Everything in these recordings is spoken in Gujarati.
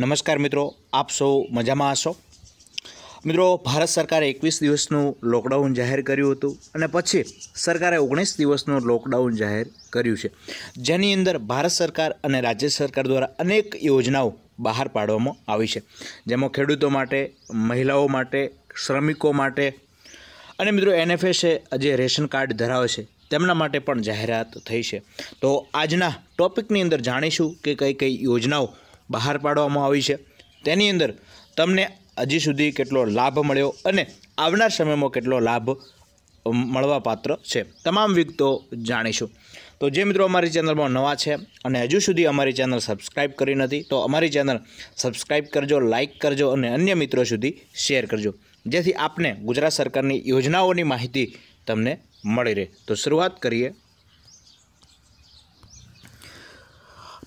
નમસ્કાર મિત્રો આપ સૌ મજામાં હશો મિત્રો ભારત સરકારે એકવીસ દિવસનું લોકડાઉન જાહેર કર્યું હતું અને પછી સરકારે ઓગણીસ દિવસનું લોકડાઉન જાહેર કર્યું છે જેની અંદર ભારત સરકાર અને રાજ્ય સરકાર દ્વારા અનેક યોજનાઓ બહાર પાડવામાં આવી છે જેમાં ખેડૂતો માટે મહિલાઓ માટે શ્રમિકો માટે અને મિત્રો એનએફએસએ જે રેશન કાર્ડ ધરાવે છે તેમના માટે પણ જાહેરાત થઈ છે તો આજના ટોપિકની અંદર જાણીશું કે કઈ કઈ યોજનાઓ બહાર પાડવામાં આવી છે તેની અંદર તમને હજી સુધી કેટલો લાભ મળ્યો અને આવનાર સમયમાં કેટલો લાભ મળવા પાત્ર છે તમામ વિગતો જાણીશું તો જે મિત્રો અમારી ચેનલમાં નવા છે અને હજુ સુધી અમારી ચેનલ સબસ્ક્રાઇબ કરી નથી તો અમારી ચેનલ સબસ્ક્રાઇબ કરજો લાઇક કરજો અને અન્ય મિત્રો સુધી શેર કરજો જેથી આપને ગુજરાત સરકારની યોજનાઓની માહિતી તમને મળી રહે તો શરૂઆત કરીએ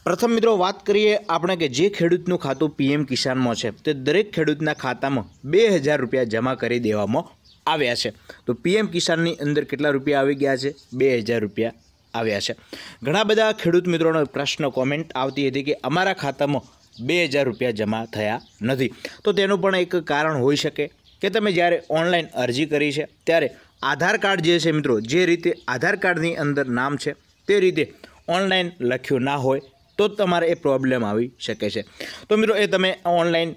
પ્રથમ મિત્રો વાત કરીએ આપણે કે જે ખેડૂતનું ખાતું પીએમ કિસાનમાં છે તે દરેક ખેડૂતના ખાતામાં બે હજાર રૂપિયા જમા કરી દેવામાં આવ્યા છે તો પીએમ કિસાનની અંદર કેટલા રૂપિયા આવી ગયા છે બે હજાર રૂપિયા આવ્યા છે ઘણા બધા ખેડૂત મિત્રોનો પ્રશ્ન કોમેન્ટ આવતી હતી કે અમારા ખાતામાં બે હજાર રૂપિયા જમા થયા નથી તો તેનું પણ એક કારણ હોઈ શકે કે તમે જ્યારે ઓનલાઈન અરજી કરી છે ત્યારે આધાર કાર્ડ જે છે મિત્રો જે રીતે આધાર કાર્ડની અંદર નામ છે તે રીતે ઓનલાઈન લખ્યું ના હોય તો તમારે એ પ્રોબ્લેમ આવી શકે છે તો મિત્રો એ તમે ઓનલાઈન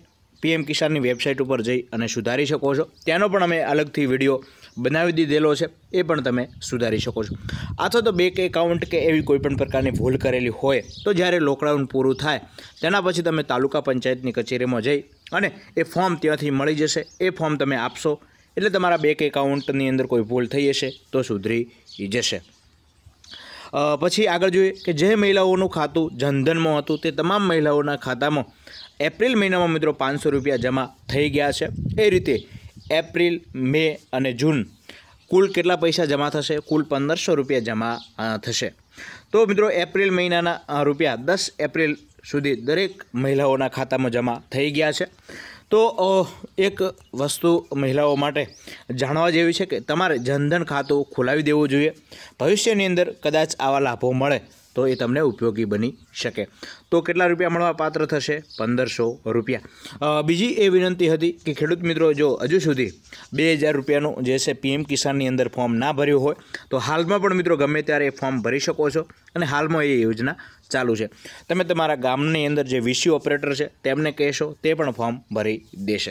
પીએમ કિસાનની વેબસાઇટ ઉપર જઈ અને સુધારી શકો છો ત્યાંનો પણ અમે અલગથી વિડીયો બનાવી દીધેલો છે એ પણ તમે સુધારી શકો છો અથવા તો બેંક એકાઉન્ટ કે એવી કોઈપણ પ્રકારની ભૂલ કરેલી હોય તો જ્યારે લોકડાઉન પૂરું થાય તેના પછી તમે તાલુકા પંચાયતની કચેરીમાં જઈ અને એ ફોર્મ ત્યાંથી મળી જશે એ ફોર્મ તમે આપશો એટલે તમારા બેંક એકાઉન્ટની અંદર કોઈ ભૂલ થઈ હશે તો સુધરી જશે પછી આગળ જોઈએ કે જે મહિલાઓનું ખાતું જનધનમાં હતું તે તમામ મહિલાઓના ખાતામાં એપ્રિલ મહિનામાં મિત્રો પાંચસો રૂપિયા જમા થઈ ગયા છે એ રીતે એપ્રિલ મે અને જૂન કુલ કેટલા પૈસા જમા થશે કુલ પંદરસો રૂપિયા જમા થશે તો મિત્રો એપ્રિલ મહિનાના રૂપિયા દસ એપ્રિલ સુધી દરેક મહિલાઓના ખાતામાં જમા થઈ ગયા છે તો એક વસ્તુ મહિલાઓ માટે જાણવા જેવી છે કે તમારે જનધન ખાતું ખોલાવી દેવું જોઈએ ભવિષ્યની અંદર કદાચ આવા લાભો મળે તો એ તમને ઉપયોગી બની શકે તો કેટલા રૂપિયા મળવા પાત્ર થશે પંદરસો રૂપિયા બીજી એ વિનંતી હતી કે ખેડૂત મિત્રો જો હજુ સુધી બે હજાર રૂપિયાનું જે છે પીએમ કિસાનની અંદર ફોર્મ ના ભર્યું હોય તો હાલમાં પણ મિત્રો ગમે ત્યારે એ ફોર્મ ભરી શકો છો અને હાલમાં એ યોજના ચાલુ છે તમે તમારા ગામની અંદર જે વિસી ઓપરેટર છે તેમને કહેશો તે પણ ફોર્મ ભરી દેશે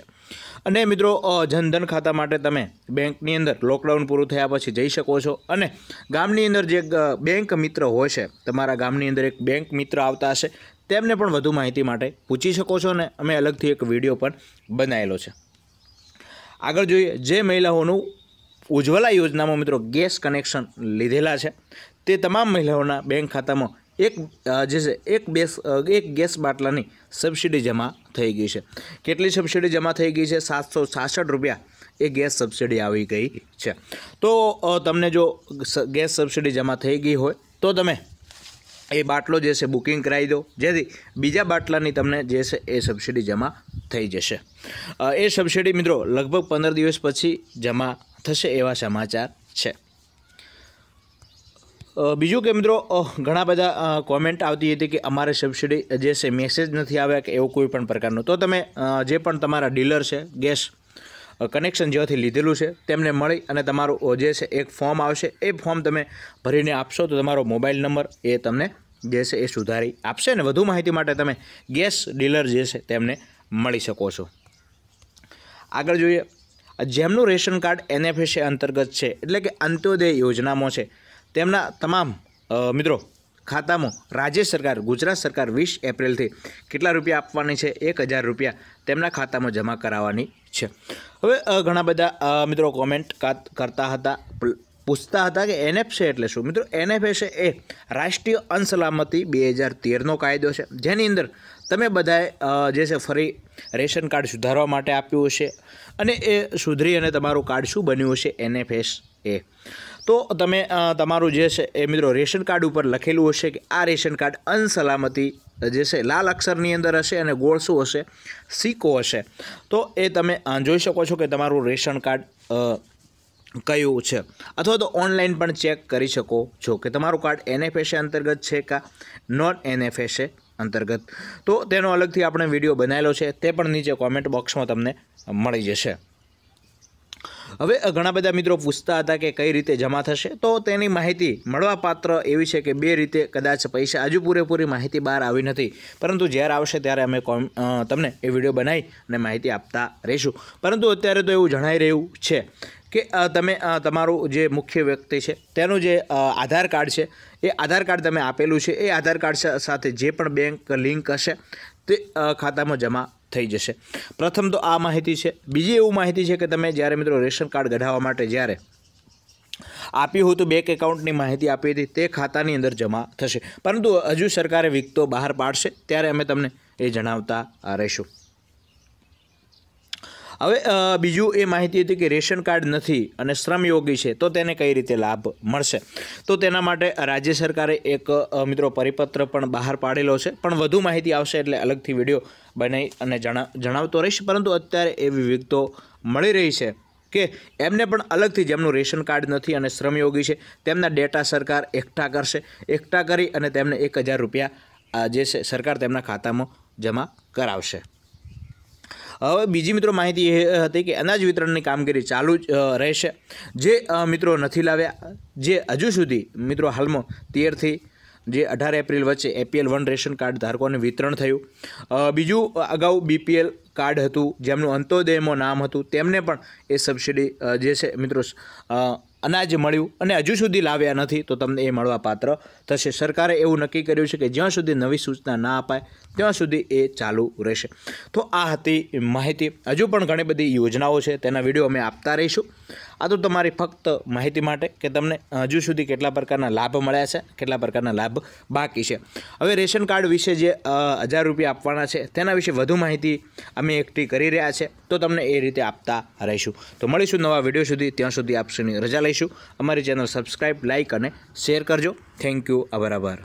અને મિત્રો જનધન ખાતા માટે તમે બેંકની અંદર લોકડાઉન પૂરું થયા પછી જઈ શકો છો અને ગામની અંદર જે બેંક મિત્ર હોય છે તમારા ગામની અંદર એક બેંક મિત્ર આવતા હશે તેમને પણ વધુ માહિતી માટે પૂછી શકો છો અને અમે અલગથી એક વિડીયો પણ બનાવેલો છે આગળ જોઈએ જે મહિલાઓનું ઉજ્જવલા યોજનામાં મિત્રો ગેસ કનેક્શન લીધેલા છે તે તમામ મહિલાઓના બેંક ખાતામાં એક જે છે એક બેસ એક ગેસ બાટલાની સબસિડી જમા થઈ ગઈ છે કેટલી સબસિડી જમા થઈ ગઈ છે સાતસો છાસઠ રૂપિયા એ ગેસ સબસિડી આવી ગઈ છે તો તમને જો ગેસ સબસિડી જમા થઈ ગઈ હોય તો તમે એ બાટલો જે છે બુકિંગ કરાવી દો જેથી બીજા બાટલાની તમને જે છે એ સબસિડી જમા થઈ જશે એ સબસિડી મિત્રો લગભગ પંદર દિવસ પછી જમા થશે એવા સમાચાર છે બીજું કે મિત્રો ઘણા બધા કોમેન્ટ આવતી હતી કે અમારે સબસિડી જે છે મેસેજ નથી આવ્યા કે એવો કોઈ પણ પ્રકારનો તો તમે જે પણ તમારા ડીલર છે ગેસ કનેક્શન જેઓથી લીધેલું છે તેમને મળી અને તમારું જે છે એક ફોર્મ આવશે એ ફોર્મ તમે ભરીને આપશો તો તમારો મોબાઈલ નંબર એ તમને જે છે એ સુધારી આપશે અને વધુ માહિતી માટે તમે ગેસ ડીલર જે છે તેમને મળી શકો છો આગળ જોઈએ જેમનું રેશન કાર્ડ એનએફએસએ અંતર્ગત છે એટલે કે અંત્યોદય યોજનામાં છે તેમના તમામ મિત્રો ખાતામાં રાજ્ય સરકાર ગુજરાત સરકાર વીસ એપ્રિલથી કેટલા રૂપિયા આપવાની છે એક હજાર રૂપિયા તેમના ખાતામાં જમા કરાવવાની છે હવે ઘણા બધા મિત્રો કોમેન્ટ કરતા હતા પૂછતા હતા કે એનએફ છે એટલે શું મિત્રો એનએફ છે એ રાષ્ટ્રીય અનસલામતી બે હજાર તેરનો કાયદો છે જેની અંદર તમે બધાએ જે છે ફરી રેશન કાર્ડ સુધારવા માટે આપ્યું હશે અને એ સુધરી અને તમારું કાર્ડ શું બન્યું હશે એનએફએસ એ તો તમે તમારું જે છે એ મિત્રો રેશન કાર્ડ ઉપર લખેલું હશે કે આ રેશન કાર્ડ અનસલામતી જે છે લાલ અક્ષરની અંદર હશે અને ગોળ શું હશે સિક્કો હશે તો એ તમે જોઈ શકો છો કે તમારું રેશન કાર્ડ કયું છે અથવા તો ઓનલાઈન પણ ચેક કરી શકો છો કે તમારું કાર્ડ એનએફએસએ અંતર્ગત છે કે નોન એનએફએસએ અંતર્ગત તો તેનો અલગથી આપણે વિડીયો બનાવેલો છે તે પણ નીચે કોમેન્ટ બોક્સમાં તમને મળી જશે હવે ઘણા બધા મિત્રો પૂછતા હતા કે કઈ રીતે જમા થશે તો તેની માહિતી મળવા પાત્ર એવી છે કે બે રીતે કદાચ પૈસા હજુ પૂરેપૂરી માહિતી બહાર આવી નથી પરંતુ જ્યારે આવશે ત્યારે અમે તમને એ વિડીયો બનાવી અને માહિતી આપતા રહીશું પરંતુ અત્યારે તો એવું જણાઈ રહ્યું છે કે તમે તમારું જે મુખ્ય વ્યક્તિ છે તેનું જે આધાર કાર્ડ છે એ આધાર કાર્ડ તમે આપેલું છે એ આધાર કાર્ડ સાથે જે પણ બેંક લિંક હશે તે ખાતામાં જમા થઈ જશે પ્રથમ તો આ માહિતી છે બીજી એવું માહિતી છે કે તમે જ્યારે મિત્રો રેશન કાર્ડ કઢાવવા માટે જ્યારે આપ્યું હોય તો બેંક એકાઉન્ટની માહિતી આપી હતી તે ખાતાની અંદર જમા થશે પરંતુ હજુ સરકારે વિકતો બહાર પાડશે ત્યારે અમે તમને એ જણાવતા રહીશું હવે બીજું એ માહિતી હતી કે રેશન કાર્ડ નથી અને શ્રમયોગી છે તો તેને કઈ રીતે લાભ મળશે તો તેના માટે રાજ્ય સરકારે એક મિત્રો પરિપત્ર પણ બહાર પાડેલો છે પણ વધુ માહિતી આવશે એટલે અલગથી વિડીયો બનાવી અને જણાવતો રહીશ પરંતુ અત્યારે એવી વિગતો મળી રહી છે કે એમને પણ અલગથી જેમનું રેશન કાર્ડ નથી અને શ્રમયોગી છે તેમના ડેટા સરકાર એકઠા કરશે એકઠા કરી અને તેમને એક હજાર રૂપિયા જે છે સરકાર તેમના ખાતામાં જમા કરાવશે હવે બીજી મિત્રો માહિતી એ હતી કે અનાજ વિતરણની કામગીરી ચાલુ જ રહેશે જે મિત્રો નથી લાવ્યા જે હજુ સુધી મિત્રો હાલમાં તેરથી જે અઢાર એપ્રિલ વચ્ચે એપીએલ વન રેશન કાર્ડ ધારકોને વિતરણ થયું બીજું અગાઉ બીપીએલ કાર્ડ હતું જેમનું અંત્યોદયમાં નામ હતું તેમને પણ એ સબસિડી જે છે મિત્રો અનાજ મળ્યું અને હજુ સુધી લાવ્યા નથી તો તમને એ મળવા પાત્ર થશે સરકારે એવું નક્કી કર્યું છે કે જ્યાં સુધી નવી સૂચના ના અપાય ત્યાં સુધી એ ચાલુ રહેશે તો આ હતી માહિતી હજુ પણ ઘણી બધી યોજનાઓ છે તેના વિડીયો અમે આપતા રહીશું આ તો તમારી ફક્ત માહિતી માટે કે તમને હજુ સુધી કેટલા પ્રકારના લાભ મળ્યા છે કેટલા પ્રકારના લાભ બાકી છે હવે રેશન કાર્ડ વિશે જે હજાર રૂપિયા આપવાના છે તેના વિશે વધુ માહિતી અમે એકઠી કરી રહ્યા છે તો તમને એ રીતે આપતા રહીશું તો મળીશું નવા વિડીયો સુધી ત્યાં સુધી આપશીની રજા લઈશું અમારી ચેનલ સબસ્ક્રાઈબ લાઇક અને શેર કરજો થેન્ક યુ આભાર